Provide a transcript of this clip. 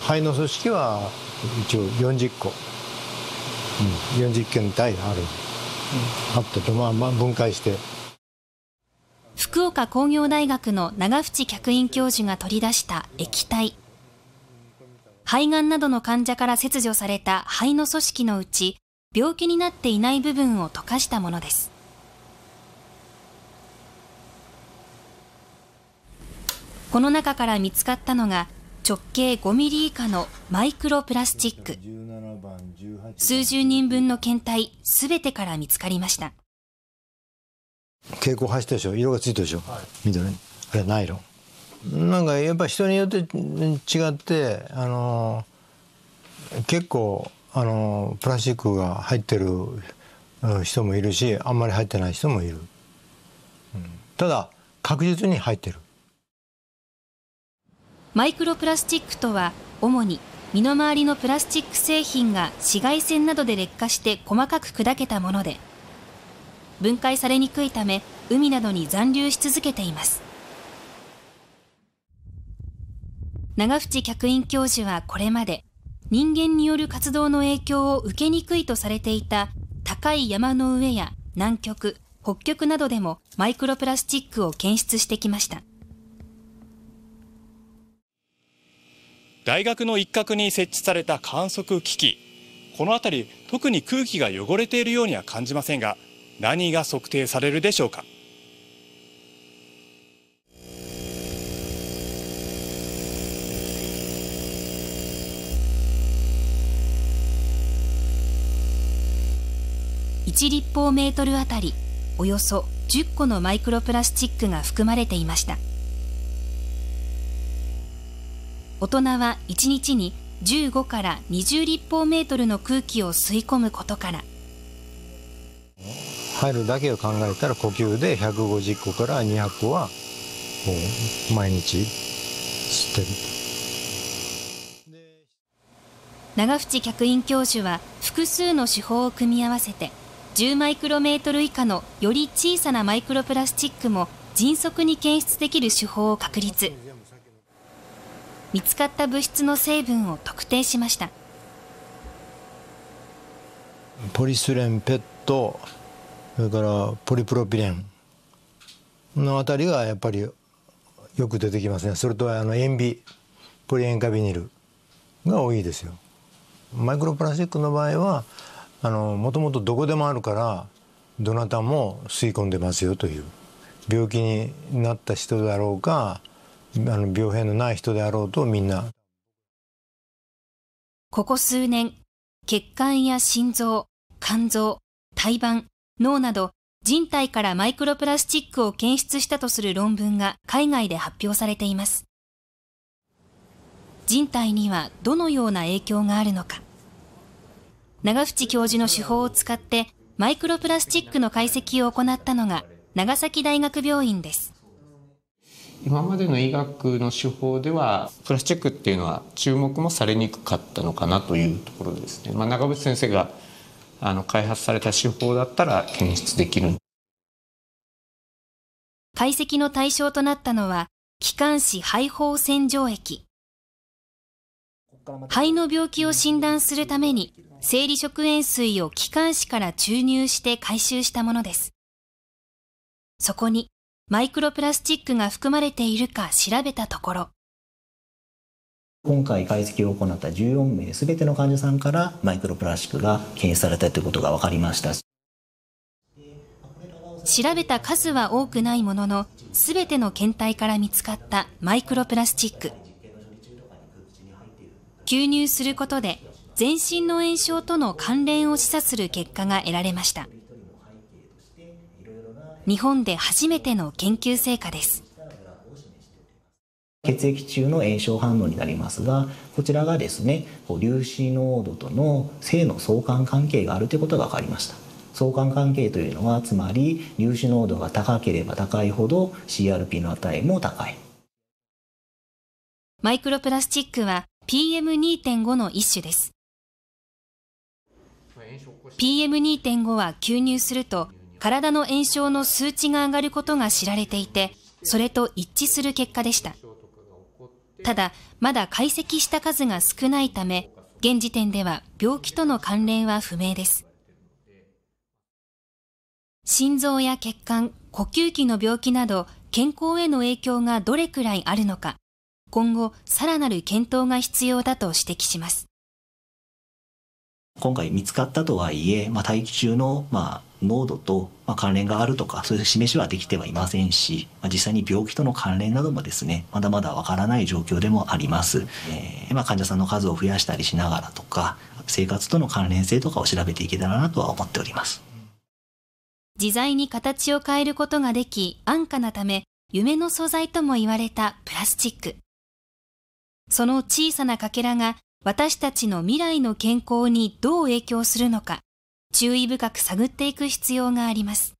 肺の組織は一応40個、うん、40件単位ある、うん、あったと、まあ、まあ分解して福岡工業大学の長渕客員教授が取り出した液体肺がんなどの患者から切除された肺の組織のうち病気になっていない部分を溶かしたものですこの中から見つかったのが直径5ミリ以下のマイクロプラスチック数十人分の検体すべてから見つかりました蛍光走ったでしょ色がついたでしょ、はい、緑あれナイロンなんかやっぱ人によって違ってあの結構あのプラスチックが入ってる人もいるしあんまり入ってない人もいる、うん、ただ確実に入ってるマイクロプラスチックとは主に身の回りのプラスチック製品が紫外線などで劣化して細かく砕けたもので分解されにくいため海などに残留し続けています長渕客員教授はこれまで人間による活動の影響を受けにくいとされていた高い山の上や南極北極などでもマイクロプラスチックを検出してきました大学の一角に設置された観測機器この辺り特に空気が汚れているようには感じませんが何が測定されるでしょうか1立方メートルあたりおよそ10個のマイクロプラスチックが含まれていました。大人は1日に15から20立方メートルの空気を吸い込むことから入るだけを考えたら呼吸で150個から200個は毎日吸ってる長渕客員教授は複数の手法を組み合わせて10マイクロメートル以下のより小さなマイクロプラスチックも迅速に検出できる手法を確立。見つかった物質の成分を特定しましたポリスレンペットそれからポリプロピレンのあたりがやっぱりよく出てきますねそれとあの塩ビポリ塩化ビニルが多いですよマイクロプラスチックの場合はあのもともとどこでもあるからどなたも吸い込んでますよという病気になった人だろうかあの病変のない人であろうとみんなここ数年血管や心臓肝臓胎盤脳など人体からマイクロプラスチックを検出したとする論文が海外で発表されています人体にはどのような影響があるのか長淵教授の手法を使ってマイクロプラスチックの解析を行ったのが長崎大学病院です今までの医学の手法ではプラスチックっていうのは注目もされにくかったのかなというところですね、まあ、長渕先生があの開発された手法だったら検出できる解析の対象となったのは気管支肺胞洗浄液肺の病気を診断するために生理食塩水を気管支から注入して回収したものですそこにマイクロプラスチックが含まれているか調べたところ今回解析を行った14名全ての患者さんからマイクロプラスチックが検出されたということが分かりました調べた数は多くないものの全ての検体から見つかったマイクロプラスチック吸入することで全身の炎症との関連を示唆する結果が得られました日本で初めての研究成果です。血液中の炎症反応になりますがこちらがですね粒子濃度との性の相関関係があるということが分かりました相関関係というのはつまり粒子濃度が高ければ高いほど CRP の値も高いマイクロプラスチックは PM2.5 の一種です PM2.5 は吸入すると体の炎症の数値が上がることが知られていて、それと一致する結果でした。ただ、まだ解析した数が少ないため、現時点では病気との関連は不明です。心臓や血管、呼吸器の病気など健康への影響がどれくらいあるのか、今後さらなる検討が必要だと指摘します。今回見つかったとはいえ、まあ、待機中の、まあ、濃度と、ま関連があるとかそういう示しはできてはいませんし、実際に病気との関連などもですねまだまだわからない状況でもあります、えー、ま患者さんの数を増やしたりしながらとか生活との関連性とかを調べていけたらなとは思っております自在に形を変えることができ安価なため夢の素材とも言われたプラスチックその小さなかけらが私たちの未来の健康にどう影響するのか注意深く探っていく必要があります。